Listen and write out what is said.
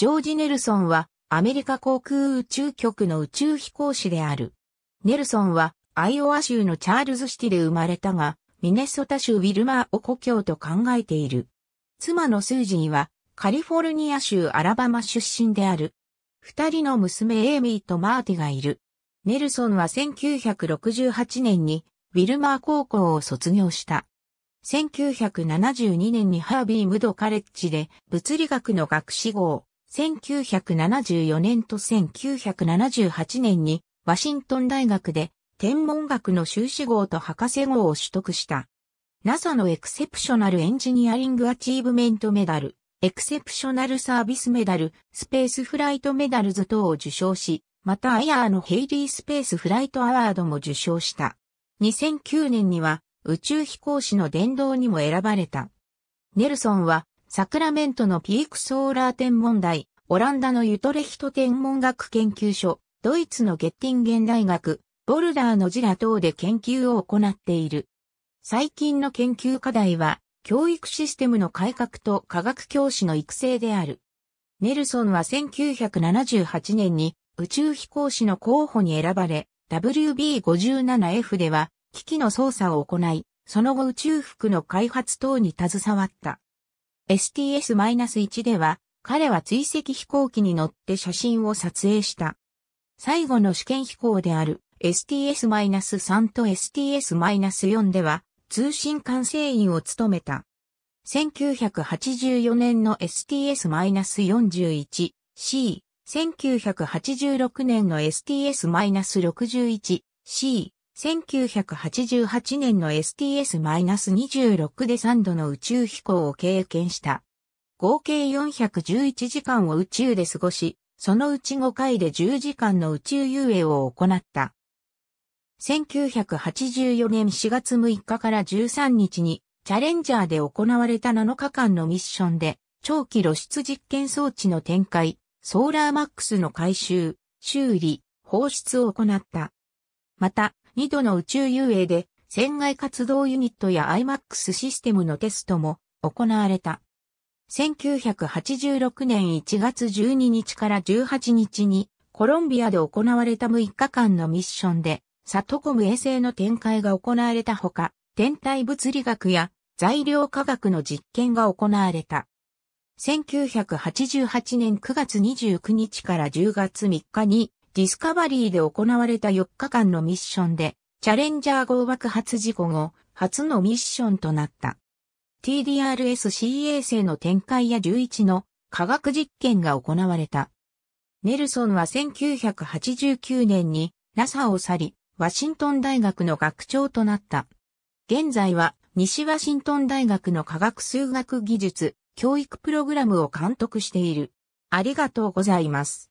ジョージ・ネルソンはアメリカ航空宇宙局の宇宙飛行士である。ネルソンはアイオワ州のチャールズシティで生まれたが、ミネソタ州ウィルマーを故郷と考えている。妻のスージーはカリフォルニア州アラバマ出身である。二人の娘エイミーとマーティがいる。ネルソンは1968年にウィルマー高校を卒業した。1972年にハービー・ムド・カレッジで物理学の学士号。1974年と1978年にワシントン大学で天文学の修士号と博士号を取得した。NASA のエクセプショナルエンジニアリングアチーブメントメダル、エクセプショナルサービスメダル、スペースフライトメダルズ等を受賞し、またアイアーのヘイリースペースフライトアワードも受賞した。2009年には宇宙飛行士の殿堂にも選ばれた。ネルソンはサクラメントのピークソーラー天文台、オランダのユトレヒト天文学研究所、ドイツのゲッティンゲン大学、ボルダーのジラ等で研究を行っている。最近の研究課題は、教育システムの改革と科学教師の育成である。ネルソンは1978年に宇宙飛行士の候補に選ばれ、WB57F では機器の操作を行い、その後宇宙服の開発等に携わった。STS-1 では、彼は追跡飛行機に乗って写真を撮影した。最後の試験飛行である STS-3 と STS-4 では通信管制員を務めた。1984年の STS-41C、1986年の STS-61C、1988年の STS-26 で3度の宇宙飛行を経験した。合計411時間を宇宙で過ごし、そのうち5回で10時間の宇宙遊泳を行った。1984年4月6日から13日にチャレンジャーで行われた7日間のミッションで長期露出実験装置の展開、ソーラーマックスの回収、修理、放出を行った。また、2度の宇宙遊泳で、船外活動ユニットや IMAX システムのテストも行われた。1986年1月12日から18日にコロンビアで行われた6日間のミッションで、サトコム衛星の展開が行われたほか、天体物理学や材料科学の実験が行われた。1988年9月29日から10月3日にディスカバリーで行われた4日間のミッションで、チャレンジャー号爆発事故後、初のミッションとなった。TDRS-C 衛星の展開や11の科学実験が行われた。ネルソンは1989年に NASA を去り、ワシントン大学の学長となった。現在は西ワシントン大学の科学数学技術教育プログラムを監督している。ありがとうございます。